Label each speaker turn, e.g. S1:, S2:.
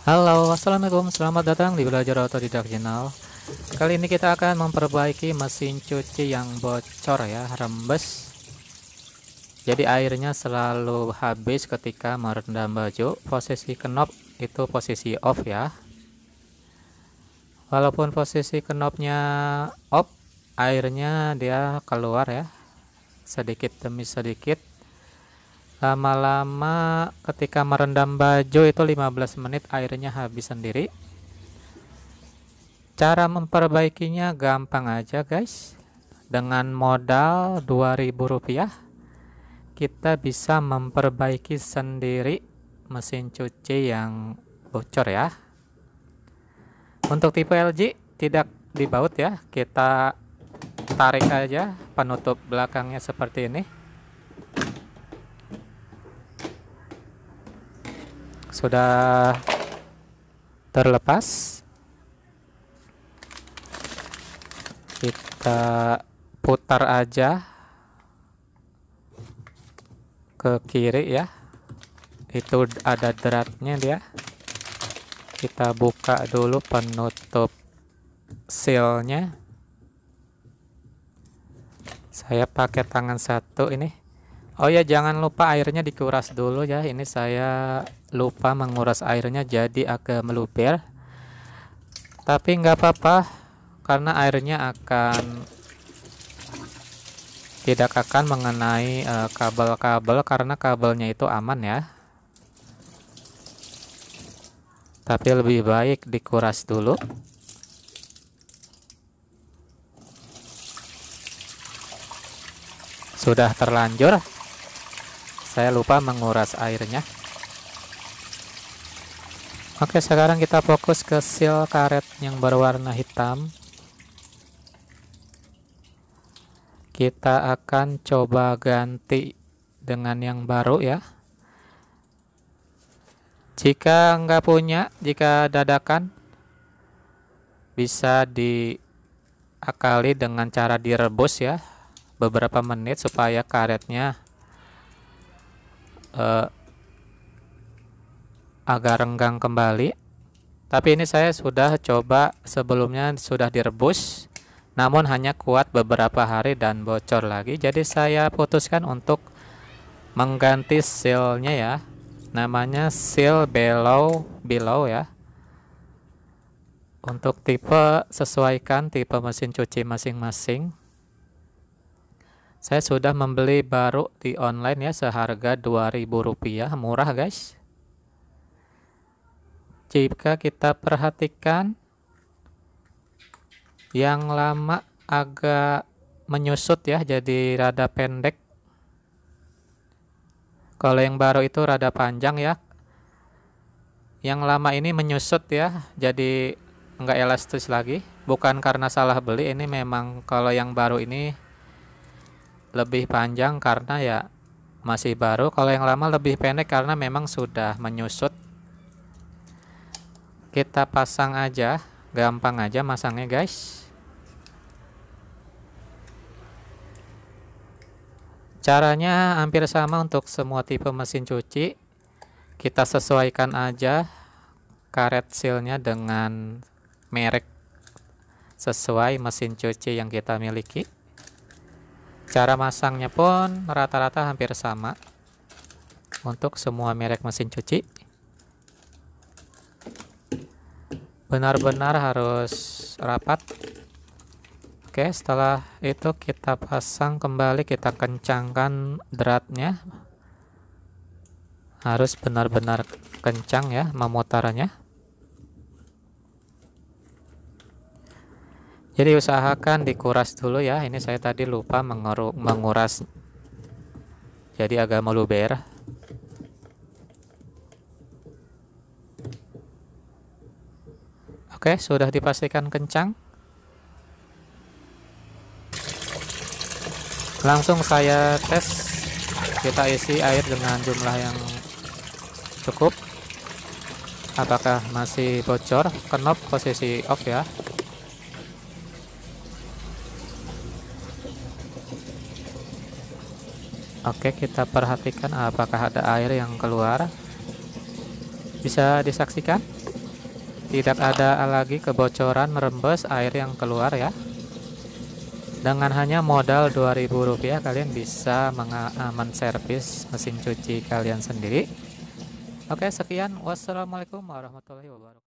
S1: Halo, Assalamualaikum, selamat datang di Belajar Otodidak Channel Kali ini kita akan memperbaiki mesin cuci yang bocor ya, rembes Jadi airnya selalu habis ketika merendam baju Posisi kenop itu posisi off ya Walaupun posisi kenopnya off, airnya dia keluar ya Sedikit demi sedikit lama-lama ketika merendam baju itu 15 menit airnya habis sendiri cara memperbaikinya gampang aja guys dengan modal 2000 rupiah kita bisa memperbaiki sendiri mesin cuci yang bocor ya untuk tipe LG tidak dibaut ya kita tarik aja penutup belakangnya seperti ini sudah terlepas kita putar aja ke kiri ya itu ada dratnya dia kita buka dulu penutup sealnya saya pakai tangan satu ini Oh ya jangan lupa airnya dikuras dulu ya. Ini saya lupa menguras airnya jadi agak meluber. Tapi nggak apa-apa karena airnya akan tidak akan mengenai eh, kabel-kabel uh, karena kabelnya itu aman ya. Tapi lebih baik dikuras dulu. Sudah terlanjur saya lupa menguras airnya Oke sekarang kita fokus ke seal karet yang berwarna hitam kita akan coba ganti dengan yang baru ya jika nggak punya jika dadakan bisa diakali dengan cara direbus ya beberapa menit supaya karetnya uh, agak renggang kembali. Tapi ini saya sudah coba sebelumnya sudah direbus, namun hanya kuat beberapa hari dan bocor lagi. Jadi saya putuskan untuk mengganti sealnya ya. Namanya seal below below ya. Untuk tipe sesuaikan tipe mesin cuci masing-masing. Saya sudah membeli baru di online ya seharga Rp2.000, murah guys. Jika kita perhatikan yang lama agak menyusut ya jadi rada pendek. Kalau yang baru itu rada panjang ya. Yang lama ini menyusut ya jadi nggak elastis lagi. Bukan karena salah beli ini memang kalau yang baru ini lebih panjang karena ya masih baru kalau yang lama lebih pendek karena memang sudah menyusut kita pasang aja gampang aja masangnya guys caranya hampir sama untuk semua tipe mesin cuci kita sesuaikan aja karet sealnya dengan merek sesuai mesin cuci yang kita miliki Cara masangnya pun rata-rata hampir sama untuk semua merek mesin cuci. Benar-benar harus rapat. Oke, setelah itu kita pasang kembali, kita kencangkan dratnya. Harus benar-benar kencang ya memutarnya. jadi usahakan dikuras dulu ya ini saya tadi lupa mengeru, menguras jadi agak meluber oke sudah dipastikan kencang langsung saya tes kita isi air dengan jumlah yang cukup apakah masih bocor kenop posisi off ya Oke, kita perhatikan apakah ada air yang keluar. Bisa disaksikan? Tidak ada lagi kebocoran merembes air yang keluar ya. Dengan hanya modal rp rupiah kalian bisa eh, servis mesin cuci kalian sendiri. Oke, sekian. Wassalamualaikum warahmatullahi wabarakatuh.